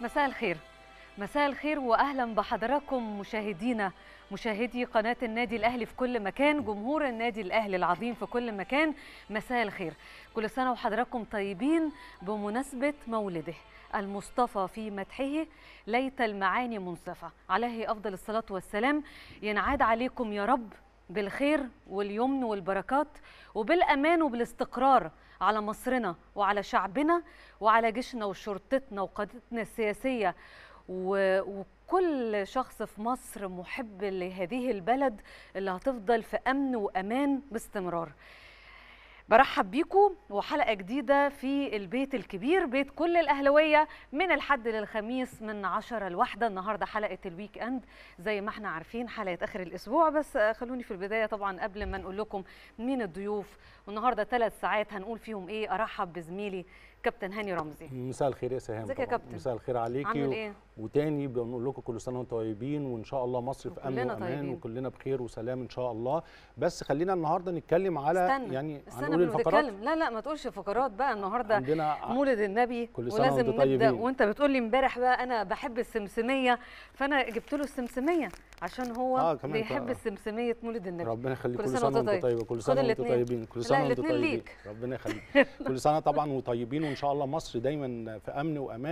مساء الخير مساء الخير واهلا بحضراتكم مشاهدينا مشاهدي قناه النادي الاهلي في كل مكان جمهور النادي الاهلي العظيم في كل مكان مساء الخير كل سنه وحضراتكم طيبين بمناسبه مولده المصطفى في مدحه ليت المعاني منصفه عليه افضل الصلاه والسلام ينعاد عليكم يا رب بالخير واليمن والبركات وبالامان وبالاستقرار على مصرنا وعلى شعبنا وعلى جيشنا وشرطتنا وقادتنا السياسيه و... وكل شخص في مصر محب لهذه البلد اللي هتفضل في امن وامان باستمرار برحب بيكم وحلقه جديده في البيت الكبير بيت كل الاهلاويه من الحد للخميس من 10 الوحدة النهارده حلقه الويك اند زي ما احنا عارفين حلقه اخر الاسبوع بس خلوني في البدايه طبعا قبل ما نقول لكم مين الضيوف والنهارده ثلاث ساعات هنقول فيهم ايه ارحب بزميلي كابتن هاني رمزي مساء الخير يا سهام ازيك يا كابتن مساء الخير عليكي عامل ايه؟ وتاني بنقول لكم كل سنه وانتم طيبين وان شاء الله مصر في امن وامان وكلنا بخير وسلام ان شاء الله بس خلينا النهارده نتكلم على استنى. يعني استنى نقول الفقرات لا لا ما تقولش فقرات بقى النهارده عندنا مولد النبي كل سنة ولازم نبدا طيبين. وانت بتقول لي امبارح بقى انا بحب السمسميه فانا جبت له السمسميه عشان هو آه بيحب السمسميه مولد النبي ربنا يخليك كل سنه وانتم طيب. طيبين كل سنه وانتم طيبين كل سنه وانتم طيبين ربنا يخليك كل سنه طبعا وطيبين وان شاء الله مصر دايما في امن وامان